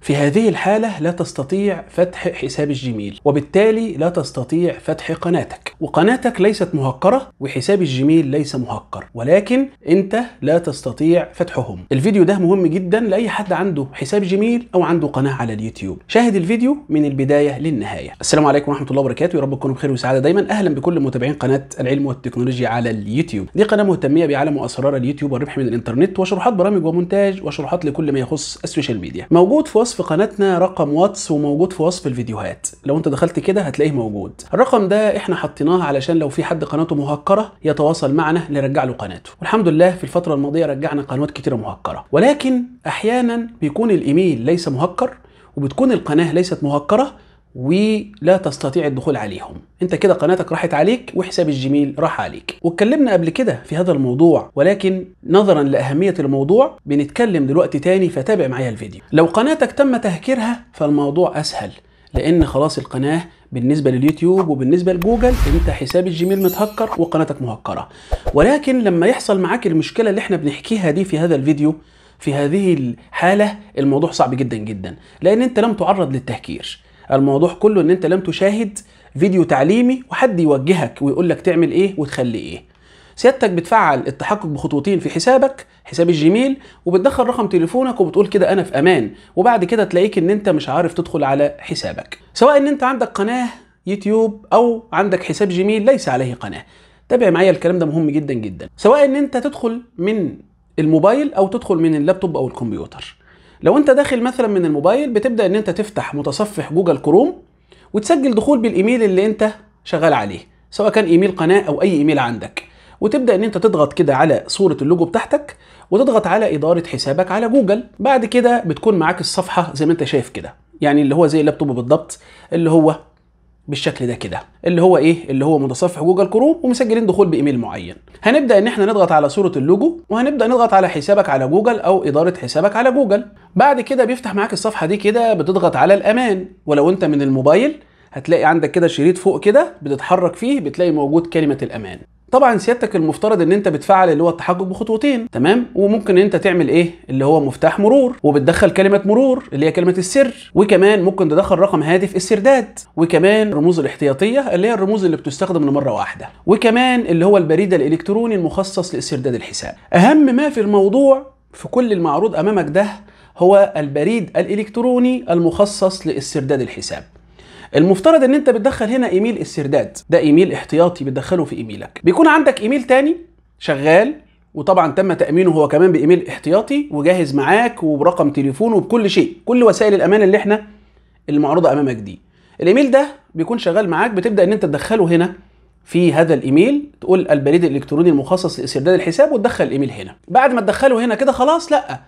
في هذه الحالة لا تستطيع فتح حساب الجيميل وبالتالي لا تستطيع فتح قناتك وقناتك ليست مهكرة وحساب الجيميل ليس مهكر ولكن انت لا تستطيع فتحهم الفيديو ده مهم جدا لأي حد عنده حساب جيميل أو عنده قناة على اليوتيوب شاهد الفيديو من البداية للنهاية السلام عليكم ورحمة الله وبركاته يا تكونوا بخير وسعادة دايما أهلا بكل متابعين قناة العلم والتكنولوجيا على اليوتيوب دي قناة مهتمية بعالم وأسرار اليوتيوب والربح من الإنترنت وشروحات برامج ومونتاج وشروحات لكل ما يخص السوشيال ميديا موجود في خاص في قناتنا رقم واتس وموجود في وصف الفيديوهات لو انت دخلت كده هتلاقيه موجود الرقم ده احنا حطيناه علشان لو في حد قناته مهكره يتواصل معنا نرجع له قناته والحمد لله في الفتره الماضيه رجعنا قنوات كتيره مهكره ولكن احيانا بيكون الايميل ليس مهكر وبتكون القناه ليست مهكره ولا تستطيع الدخول عليهم انت كده قناتك راحت عليك وحساب الجيميل راح عليك واتكلمنا قبل كده في هذا الموضوع ولكن نظرا لاهميه الموضوع بنتكلم دلوقتي تاني فتابع معايا الفيديو لو قناتك تم تهكيرها فالموضوع اسهل لان خلاص القناه بالنسبه لليوتيوب وبالنسبه لجوجل انت حساب الجيميل متهكر وقناتك مهكره ولكن لما يحصل معاك المشكله اللي احنا بنحكيها دي في هذا الفيديو في هذه الحاله الموضوع صعب جدا جدا لان انت لم تعرض للتهكير الموضوع كله ان انت لم تشاهد فيديو تعليمي وحد يوجهك ويقول لك تعمل ايه وتخلي ايه سيادتك بتفعل التحقق بخطوتين في حسابك حساب الجيميل وبتدخل رقم تليفونك وبتقول كده انا في امان وبعد كده تلاقيك ان انت مش عارف تدخل على حسابك سواء ان انت عندك قناه يوتيوب او عندك حساب جيميل ليس عليه قناه تابع معايا الكلام ده مهم جدا جدا سواء ان انت تدخل من الموبايل او تدخل من اللابتوب او الكمبيوتر لو انت داخل مثلا من الموبايل بتبدا ان انت تفتح متصفح جوجل كروم وتسجل دخول بالايميل اللي انت شغال عليه سواء كان ايميل قناه او اي ايميل عندك وتبدا ان انت تضغط كده على صوره اللوجو بتاعتك وتضغط على اداره حسابك على جوجل بعد كده بتكون معاك الصفحه زي ما انت شايف كده يعني اللي هو زي اللابتوب بالضبط اللي هو بالشكل ده كده اللي هو ايه اللي هو متصفح جوجل كروم ومسجلين دخول بايميل معين هنبدا ان احنا نضغط على صوره اللوجو وهنبدا نضغط على حسابك على جوجل او اداره حسابك على جوجل بعد كده بيفتح معاك الصفحه دي كده بتضغط على الامان ولو انت من الموبايل هتلاقي عندك كده شريط فوق كده بتتحرك فيه بتلاقي موجود كلمه الامان طبعا سيادتك المفترض ان انت بتفعل اللي هو التحقق بخطوتين تمام وممكن انت تعمل ايه اللي هو مفتاح مرور وبتدخل كلمه مرور اللي هي كلمه السر وكمان ممكن تدخل رقم هاتف السرداد وكمان رموز الاحتياطيه اللي هي الرموز اللي بتستخدم لمره واحده وكمان اللي هو البريد الالكتروني المخصص لاسترداد الحساب اهم ما في الموضوع في كل المعروض امامك ده هو البريد الالكتروني المخصص لاسترداد الحساب المفترض ان انت بتدخل هنا ايميل استرداد ده ايميل احتياطي بتدخله في ايميلك بيكون عندك ايميل تاني شغال وطبعا تم تامينه هو كمان بايميل احتياطي وجاهز معاك وبرقم تليفون وبكل شيء كل وسائل الامان اللي احنا المعروضه امامك دي الايميل ده بيكون شغال معاك بتبدا ان انت تدخله هنا في هذا الايميل تقول البريد الالكتروني المخصص لاسترداد الحساب وتدخل الايميل هنا بعد ما تدخله هنا كده خلاص لا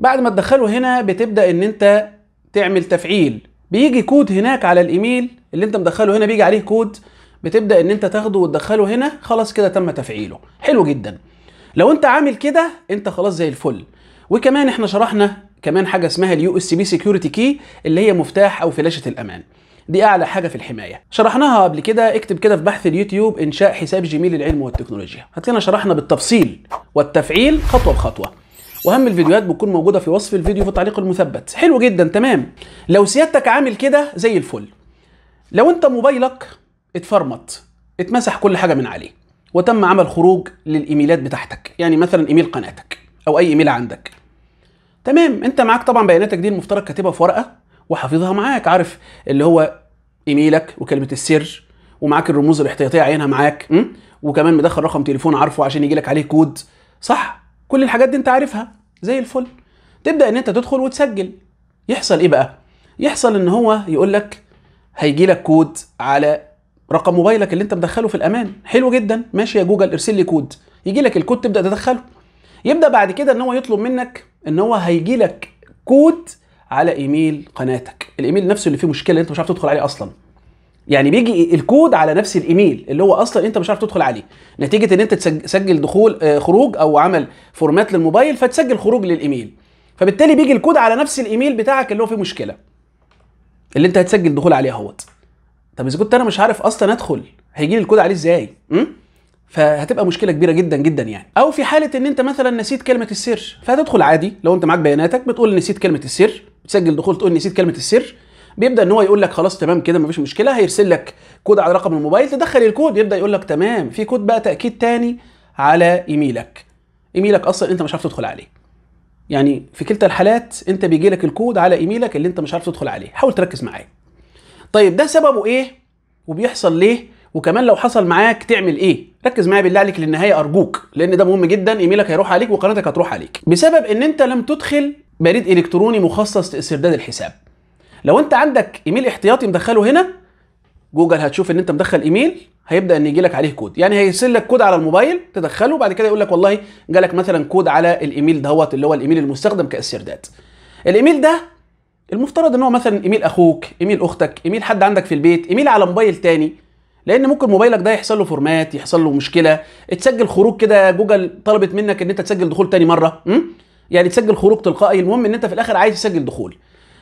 بعد ما تدخله هنا بتبدا ان انت تعمل تفعيل بيجي كود هناك على الايميل اللي انت مدخله هنا بيجي عليه كود بتبدا ان انت تاخده وتدخله هنا خلاص كده تم تفعيله حلو جدا لو انت عامل كده انت خلاص زي الفل وكمان احنا شرحنا كمان حاجه اسمها اليو اس بي سكيورتي كي اللي هي مفتاح او فلاشه الامان دي اعلى حاجه في الحمايه شرحناها قبل كده اكتب كده في بحث اليوتيوب انشاء حساب جيميل العلم والتكنولوجيا هتلاقينا شرحنا بالتفصيل والتفعيل خطوه بخطوه واهم الفيديوهات بتكون موجوده في وصف الفيديو في التعليق المثبت حلو جدا تمام لو سيادتك عامل كده زي الفل لو انت موبايلك اتفرمط اتمسح كل حاجه من عليه وتم عمل خروج للايميلات بتاعتك يعني مثلا ايميل قناتك او اي ايميل عندك تمام انت معاك طبعا بياناتك دي المفترض كاتبها في ورقه وحافظها معاك عارف اللي هو ايميلك وكلمه السر ومعاك الرموز الاحتياطيه عينها معاك وكمان مدخل رقم تليفون عارفه عشان يجي لك عليه كود صح كل الحاجات دي انت عارفها زي الفل تبدا ان انت تدخل وتسجل يحصل ايه بقى يحصل ان هو يقول لك هيجي لك كود على رقم موبايلك اللي انت مدخله في الامان حلو جدا ماشي يا جوجل ارسل لي كود يجي لك الكود تبدا تدخله يبدا بعد كده ان هو يطلب منك ان هو هيجي لك كود على ايميل قناتك الايميل نفسه اللي فيه مشكله انت مش عارف تدخل عليه اصلا يعني بيجي الكود على نفس الايميل اللي هو اصلا انت مش عارف تدخل عليه نتيجه ان انت تسجل دخول آه، خروج او عمل فورمات للموبايل فتسجل خروج للايميل فبالتالي بيجي الكود على نفس الايميل بتاعك اللي هو فيه مشكله اللي انت هتسجل دخول عليه اهوت طب اذا كنت انا مش عارف اصلا ادخل هيجي لي الكود عليه ازاي فهتبقى مشكله كبيره جدا جدا يعني او في حاله ان انت مثلا نسيت كلمه السر فهتدخل عادي لو انت معاك بياناتك بتقول نسيت كلمه السر بتسجل دخول تقول نسيت كلمه السر بيبدا ان هو يقول لك خلاص تمام كده مفيش مشكله هيرسل لك كود على رقم الموبايل تدخل الكود يبدا يقول لك تمام في كود بقى تاكيد تاني على ايميلك ايميلك اصلا انت مش عارف تدخل عليه يعني في كلتا الحالات انت بيجي لك الكود على ايميلك اللي انت مش عارف تدخل عليه حاول تركز معايا طيب ده سببه ايه وبيحصل ليه وكمان لو حصل معاك تعمل ايه ركز معايا بالله عليك للنهايه ارجوك لان ده مهم جدا ايميلك هيروح عليك وقناتك هتروح عليك بسبب ان انت لم تدخل بريد الكتروني مخصص لاسترداد الحساب لو انت عندك ايميل احتياطي مدخله هنا جوجل هتشوف ان انت مدخل ايميل هيبدا ان يجي لك عليه كود يعني هيرسل لك كود على الموبايل تدخله وبعد كده يقول لك والله جالك مثلا كود على الايميل دهوت اللي هو الايميل المستخدم كاسترداد الايميل ده المفترض ان هو مثلا ايميل اخوك ايميل اختك ايميل حد عندك في البيت ايميل على موبايل تاني لان ممكن موبايلك ده يحصل له فورمات يحصل له مشكله تسجل خروج كده جوجل طلبت منك ان انت تسجل دخول تاني مره م? يعني تسجل خروج تلقائي المهم ان انت في الاخر عايز تسجل دخول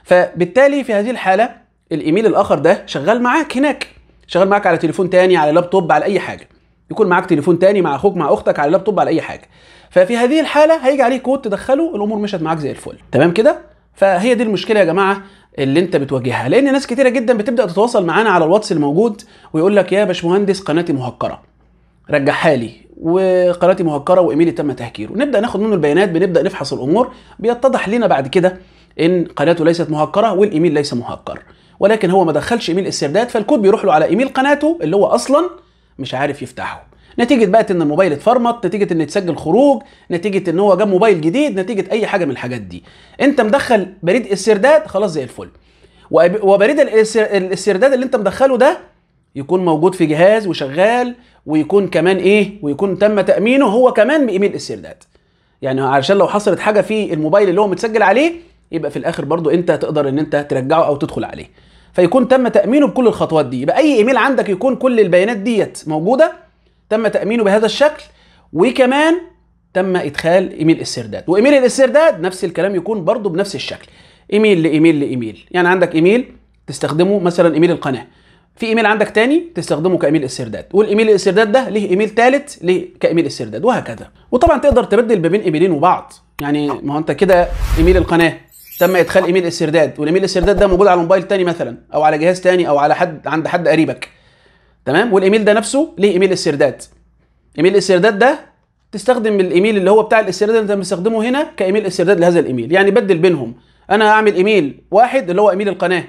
فبالتالي في هذه الحاله الايميل الاخر ده شغال معاك هناك شغال معاك على تليفون تاني على لابتوب على اي حاجه يكون معاك تليفون تاني مع اخوك مع اختك على لابتوب على اي حاجه ففي هذه الحاله هيجي عليه كود تدخله الامور مشت معاك زي الفل تمام كده فهي دي المشكله يا جماعه اللي انت بتواجهها لان ناس كتيره جدا بتبدا تتواصل معانا على الواتس الموجود ويقول لك يا باشمهندس قناتي مهكره رجعها لي وقناتي مهكره وايميلي تم تهكيره نبدا ناخد منه البيانات بنبدا نفحص الامور بيتضح لنا بعد كده ان قناته ليست مهكره والايميل ليس مهكر ولكن هو ما دخلش ايميل استرداد فالكود بيروح له على ايميل قناته اللي هو اصلا مش عارف يفتحه نتيجه بقى ان الموبايل اتفرمط نتيجه ان اتسجل خروج نتيجه ان هو جاب موبايل جديد نتيجه اي حاجه من الحاجات دي انت مدخل بريد استرداد خلاص زي الفل وبريد الاسترداد اللي انت مدخله ده يكون موجود في جهاز وشغال ويكون كمان ايه ويكون تم تامينه هو كمان بايميل السيردات يعني علشان لو حصلت حاجه في الموبايل اللي هو متسجل عليه يبقى في الاخر برضو انت تقدر ان انت ترجعه او تدخل عليه فيكون تم تامينه بكل الخطوات دي يبقى اي ايميل عندك يكون كل البيانات ديت موجوده تم تامينه بهذا الشكل وكمان تم ادخال ايميل السرداد وايميل السرداد نفس الكلام يكون برضو بنفس الشكل ايميل لايميل لايميل يعني عندك ايميل تستخدمه مثلا ايميل القناه في ايميل عندك تاني تستخدمه كايميل استرداد والايميل الاسترداد ده ليه ايميل ثالث ليه كايميل استرداد وهكذا وطبعا تقدر تبدل ما بين ايميلين وبعض يعني ما هو انت كده ايميل القناه تم ادخال ايميل استرداد والايميل الاسترداد ده موجود على موبايل تاني مثلا او على جهاز تاني او على حد عند حد قريبك تمام والايميل ده نفسه ليه ايميل استرداد ايميل الاسترداد ده تستخدم الايميل اللي هو بتاع الاسترداد اللي انت مستخدمه هنا كايميل استرداد لهذا الايميل يعني بدل بينهم انا هعمل ايميل واحد اللي هو ايميل القناه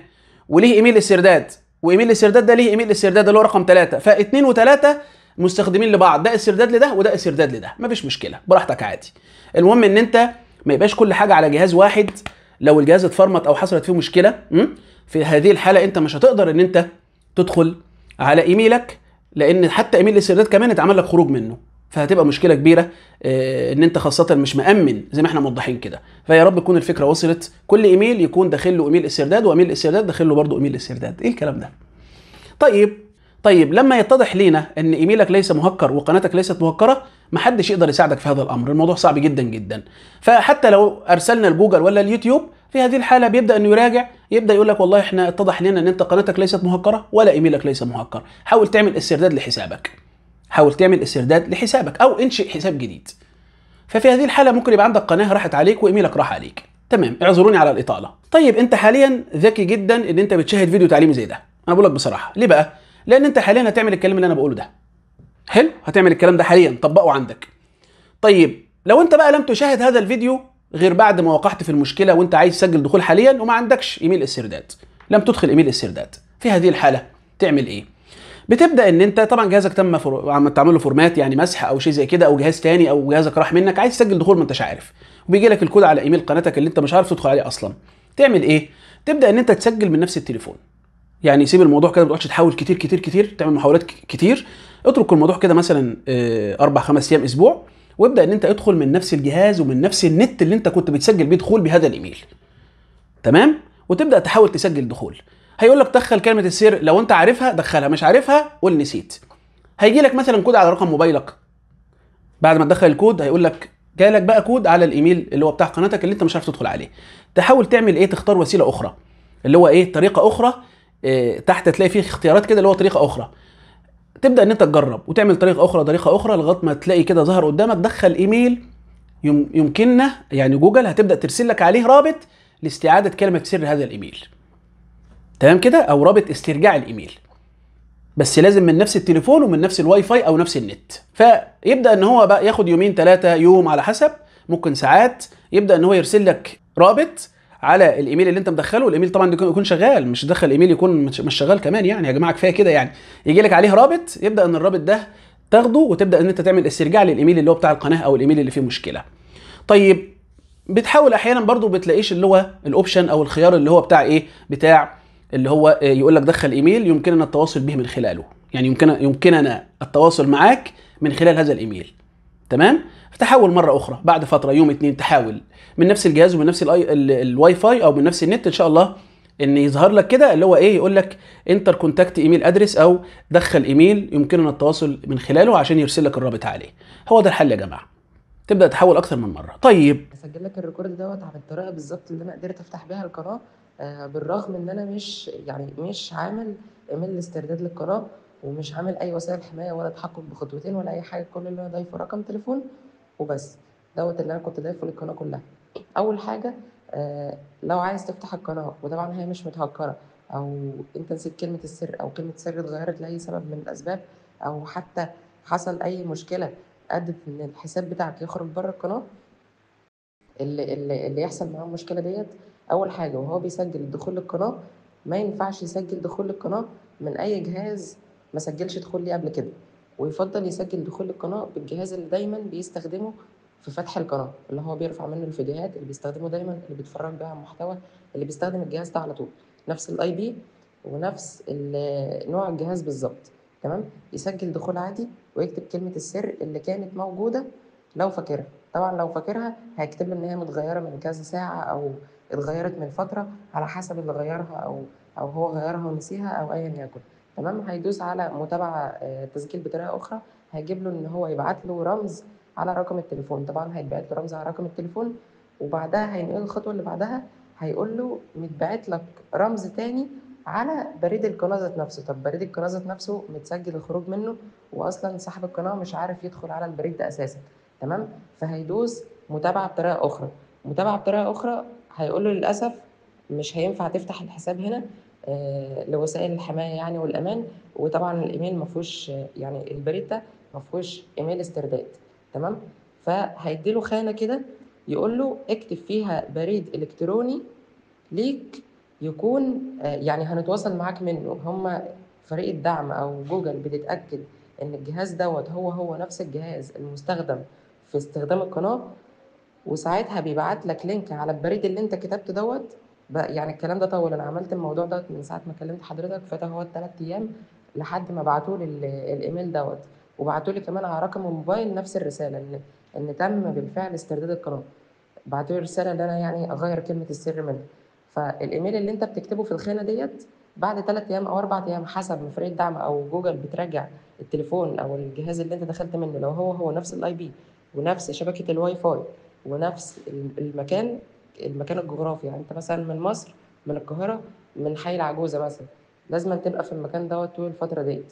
وليه ايميل استرداد وايميل الاسترداد ده ليه ايميل الاسترداد اللي هو رقم 3 فاثنين وثلاثه مستخدمين لبعض ده استرداد لده وده استرداد لده مفيش مشكله براحتك عادي المهم ان انت ما يبقاش كل حاجه على جهاز واحد لو الجهاز اتفرمت او حصلت فيه مشكله في هذه الحاله انت مش هتقدر ان انت تدخل على ايميلك لان حتى ايميل الاسترداد كمان اتعمل لك خروج منه فهتبقى مشكله كبيره آه، ان انت خاصه مش مامن زي ما احنا موضحين كده فيا رب تكون الفكره وصلت كل ايميل يكون داخل له ايميل استرداد وايميل الاسترداد داخل له برضه ايميل الاسترداد ايه الكلام ده طيب طيب لما يتضح لينا ان ايميلك ليس مهكر وقناتك ليست مهكره محدش يقدر يساعدك في هذا الامر الموضوع صعب جدا جدا فحتى لو ارسلنا لجوجل ولا اليوتيوب في هذه الحاله بيبدا انه يراجع يبدا يقول لك والله احنا اتضح لنا ان انت قناتك ليست مهكره ولا ايميلك ليس مهكر حاول تعمل استرداد لحسابك حاول تعمل استرداد لحسابك او انشئ حساب جديد ففي هذه الحاله ممكن يبقى عندك قناه راحت عليك وايميلك راح عليك تمام اعذروني على الاطاله طيب انت حاليا ذكي جدا ان انت بتشاهد فيديو تعليمي زي ده انا بقول لك بصراحه ليه بقى لان انت حاليا هتعمل الكلام اللي انا بقوله ده حلو هتعمل الكلام ده حاليا طبقه عندك طيب لو انت بقى لم تشاهد هذا الفيديو غير بعد ما وقعت في المشكله وانت عايز تسجل دخول حاليا وما عندكش ايميل استرداد لم تدخل ايميل استرداد في هذه الحاله تعمل ايه بتبدا ان انت طبعا جهازك تم فر... عم تعمل له فورمات يعني مسح او شيء زي كده او جهاز تاني او جهازك راح منك عايز تسجل دخول ما انتش عارف وبيجي لك الكود على ايميل قناتك اللي انت مش عارف تدخل عليه اصلا تعمل ايه تبدا ان انت تسجل من نفس التليفون يعني سيب الموضوع كده ما تروحش تحاول كتير كتير كتير تعمل محاولات كتير اترك الموضوع كده مثلا آه، اربع خمس ايام اسبوع وابدا ان انت ادخل من نفس الجهاز ومن نفس النت اللي انت كنت بتسجل بيه دخول بهذا الايميل تمام وتبدا تحاول تسجل دخول هيقول لك دخل كلمه السر لو انت عارفها دخلها مش عارفها قول نسيت هيجي لك مثلا كود على رقم موبايلك بعد ما تدخل الكود هيقول لك جالك بقى كود على الايميل اللي هو بتاع قناتك اللي انت مش عارف تدخل عليه تحاول تعمل ايه تختار وسيله اخرى اللي هو ايه طريقه اخرى إيه تحت تلاقي فيه اختيارات كده اللي هو طريقه اخرى تبدا ان انت تجرب وتعمل طريقه اخرى طريقه اخرى لغايه ما تلاقي كده ظهر قدامك دخل ايميل يمكننا يعني جوجل هتبدا ترسل لك عليه رابط لاستعاده كلمه سر هذا الايميل تمام كده او رابط استرجاع الايميل بس لازم من نفس التليفون ومن نفس الواي فاي او نفس النت فيبدا ان هو بقى ياخد يومين ثلاثه يوم على حسب ممكن ساعات يبدا ان هو يرسل لك رابط على الايميل اللي انت مدخله الايميل طبعا يكون شغال مش دخل ايميل يكون مش شغال كمان يعني يا جماعه كفايه كده يعني يجي لك عليه رابط يبدا ان الرابط ده تاخده وتبدا ان انت تعمل استرجاع للايميل اللي هو بتاع القناه او الايميل اللي فيه مشكله طيب بتحاول احيانا برضو بتلاقيش اللي هو الاوبشن او الخيار اللي هو بتاع ايه بتاع اللي هو آه، يقول لك دخل ايميل يمكننا التواصل به من خلاله يعني يمكن يمكننا التواصل معاك من خلال هذا الايميل تمام فتحول مره اخرى بعد فتره يوم اتنين تحاول من نفس الجهاز ومن نفس الواي فاي او من نفس النت ان شاء الله ان يظهر لك كده اللي هو ايه يقول لك انتر كونتاكت ايميل ادرس او دخل ايميل يمكننا التواصل من خلاله عشان يرسل لك الرابط عليه هو ده الحل يا جماعه تبدا تحاول اكثر من مره طيب اسجل لك الريكورد دوت على الطريقه بالظبط اللي انا قدرت افتح بيها القناه آه، بالرغم ان انا مش يعني مش عامل ايميل استرداد للقناه ومش عامل اي وسائل حمايه ولا تحقق بخطوتين ولا اي حاجه كل اللي انا ضايفه رقم تليفون وبس دوت اللي انا كنت ضايفه للقناه كلها اول حاجه آه، لو عايز تفتح القناه وطبعا هي مش متهكره او انت نسيت كلمه السر او كلمه سر اتغيرت لاي سبب من الاسباب او حتى حصل اي مشكله ادت ان الحساب بتاعك يخرج بره القناه اللي, اللي, اللي يحصل معاه المشكله ديت اول حاجه وهو بيسجل الدخول للقناه ما ينفعش يسجل دخول القناه من اي جهاز ما سجلش دخول ليه قبل كده ويفضل يسجل دخول القناه بالجهاز اللي دايما بيستخدمه في فتح القناه اللي هو بيرفع منه الفيديوهات اللي بيستخدمه دايما اللي بيتفرج بيها على المحتوى اللي بيستخدم الجهاز ده على طول نفس الاي بي ونفس نوع الجهاز بالظبط تمام يسجل دخول عادي ويكتب كلمه السر اللي كانت موجوده لو فاكرها طبعا لو فاكرها هيكتب لي ان هي متغيره من كذا ساعه او اتغيرت من فتره على حسب اللي غيرها او او هو غيرها ونسيها او ايا يكن تمام هيدوس على متابعه آه، تسجيل بطريقه اخرى هيجيب له ان هو يبعت له رمز على رقم التليفون طبعا هيتبعت له رمز على رقم التليفون وبعدها هينقل الخطوه اللي بعدها هيقول له متبعت لك رمز تاني على بريد القناه ذات نفسه طب بريد القناه ذات نفسه متسجل الخروج منه واصلا صاحب القناه مش عارف يدخل على البريد ده اساسا تمام فهيدوس متابعه بطريقه اخرى متابعه بطريقه اخرى هيقول له للاسف مش هينفع تفتح الحساب هنا آه، لوسائل الحمايه يعني والامان وطبعا الايميل ما فيهوش يعني البريد ده ما فيهوش ايميل استرداد تمام فهيدي له خانه كده يقول له اكتب فيها بريد الكتروني ليك يكون آه، يعني هنتواصل معاك منه هم فريق الدعم او جوجل بتتاكد ان الجهاز دوت هو هو نفس الجهاز المستخدم في استخدام القناه وساعتها بيبعت لك لينك على البريد اللي انت كتبته دوت يعني الكلام ده طول انا عملت الموضوع ده من ساعه ما كلمت حضرتك فات هو الثلاث ايام لحد ما بعتوا لي الايميل دوت وبعتوا لي كمان على رقم الموبايل نفس الرساله ان ان تم بالفعل استرداد القناه بعتوا لي رساله ان انا يعني اغير كلمه السر منها فالايميل اللي انت بتكتبه في الخانه ديت بعد ثلاث ايام او اربع ايام حسب فريق الدعم او جوجل بتراجع التليفون او الجهاز اللي انت دخلت منه لو هو هو نفس الاي بي ونفس شبكه الواي فاي ونفس المكان المكان الجغرافي يعني انت مثلا من مصر من القاهره من حي العجوزه مثلا لازم تبقى في المكان دوت طول الفتره ديت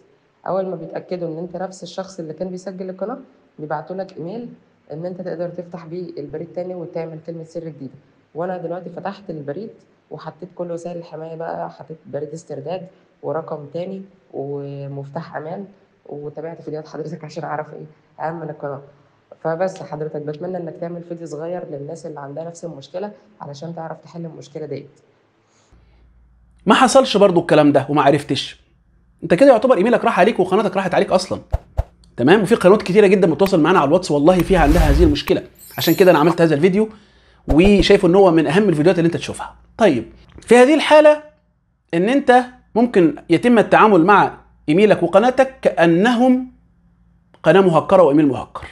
اول ما بيتاكدوا ان انت نفس الشخص اللي كان بيسجل القناه بيبعتوا لك ايميل ان انت تقدر تفتح بيه البريد تاني وتعمل كلمه سر جديده وانا دلوقتي فتحت البريد وحطيت كل وسائل الحمايه بقى حطيت بريد استرداد ورقم تاني ومفتاح امان وتابعت فيديوهات حضرتك عشان اعرف ايه اعمل القناه فبس حضرتك بتمنى انك تعمل فيديو صغير للناس اللي عندها نفس المشكله علشان تعرف تحل المشكله ديت ما حصلش برضو الكلام ده وما عرفتش انت كده يعتبر ايميلك راح عليك وقناتك راحت عليك اصلا تمام وفي قنوات كتيره جدا متواصل معانا على الواتس والله فيها عندها هذه المشكله عشان كده انا عملت هذا الفيديو وشايفه ان هو من اهم الفيديوهات اللي انت تشوفها طيب في هذه الحاله ان انت ممكن يتم التعامل مع ايميلك وقناتك كانهم قناه مهكره وايميل مهكر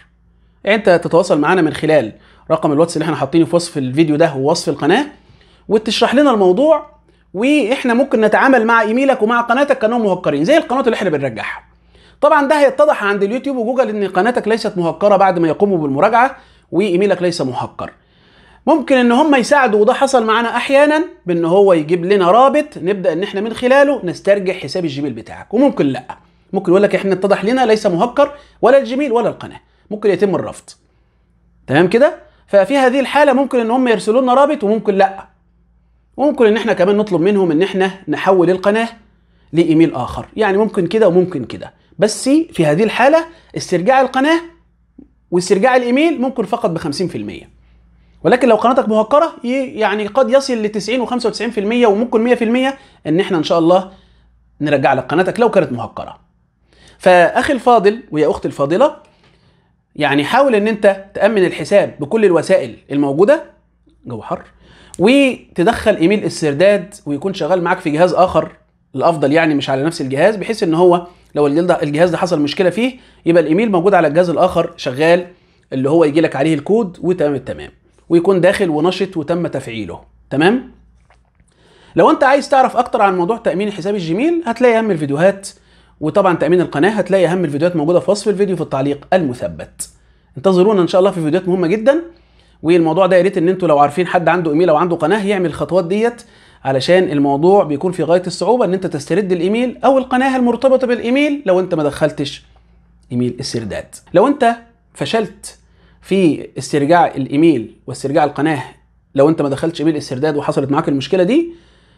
انت تتواصل معانا من خلال رقم الواتس اللي احنا حاطينه في وصف الفيديو ده ووصف القناه وتشرح لنا الموضوع واحنا ممكن نتعامل مع ايميلك ومع قناتك كانهم مهكرين زي القنوات اللي احنا بنرجعها طبعا ده هيتضح عند اليوتيوب وجوجل ان قناتك ليست مهكره بعد ما يقوموا بالمراجعه وايميلك ليس مهكر ممكن ان هم يساعدوا وده حصل معانا احيانا بان هو يجيب لنا رابط نبدا ان احنا من خلاله نسترجع حساب الجيميل بتاعك وممكن لا ممكن يقول لك احنا اتضح لنا ليس مهكر ولا الجيميل ولا القناه ممكن يتم الرفض تمام كده ففي هذه الحاله ممكن ان هم يرسلوا لنا رابط وممكن لا وممكن ان احنا كمان نطلب منهم ان احنا نحول القناه لايميل اخر يعني ممكن كده وممكن كده بس في هذه الحاله استرجاع القناه واسترجاع الايميل ممكن فقط ب 50% ولكن لو قناتك مهكره يعني قد يصل ل 90 و95% وممكن 100% ان احنا ان شاء الله نرجع لك قناتك لو كانت مهكره فاخي الفاضل ويا اختي الفاضله يعني حاول ان انت تامن الحساب بكل الوسائل الموجوده جو حر وتدخل ايميل السرداد ويكون شغال معاك في جهاز اخر الافضل يعني مش على نفس الجهاز بحيث ان هو لو الجهاز ده حصل مشكله فيه يبقى الايميل موجود على الجهاز الاخر شغال اللي هو يجي لك عليه الكود وتمام التمام ويكون داخل ونشط وتم تفعيله تمام لو انت عايز تعرف اكتر عن موضوع تامين حساب الجيميل هتلاقي اهم الفيديوهات وطبعا تامين القناه هتلاقي اهم الفيديوهات موجوده في وصف الفيديو في التعليق المثبت انتظرونا ان شاء الله في فيديوهات مهمه جدا والموضوع ده يا ريت ان انتوا لو عارفين حد عنده ايميل او عنده قناه يعمل الخطوات ديت علشان الموضوع بيكون في غايه الصعوبه ان انت تسترد الايميل او القناه المرتبطه بالايميل لو انت ما دخلتش ايميل السرداد لو انت فشلت في استرجاع الايميل واسترجاع القناه لو انت ما دخلتش ايميل السرداد وحصلت معاك المشكله دي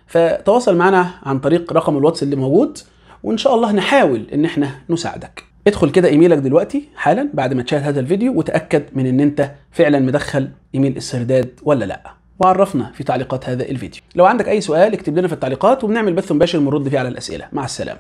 فتواصل معنا عن طريق رقم الواتس اللي موجود وان شاء الله نحاول ان احنا نساعدك ادخل كده ايميلك دلوقتي حالا بعد ما تشاهد هذا الفيديو وتاكد من ان انت فعلا مدخل ايميل السرداد ولا لا وعرفنا في تعليقات هذا الفيديو لو عندك اي سؤال اكتب لنا في التعليقات وبنعمل بث مباشر بنرد فيه على الاسئله مع السلامه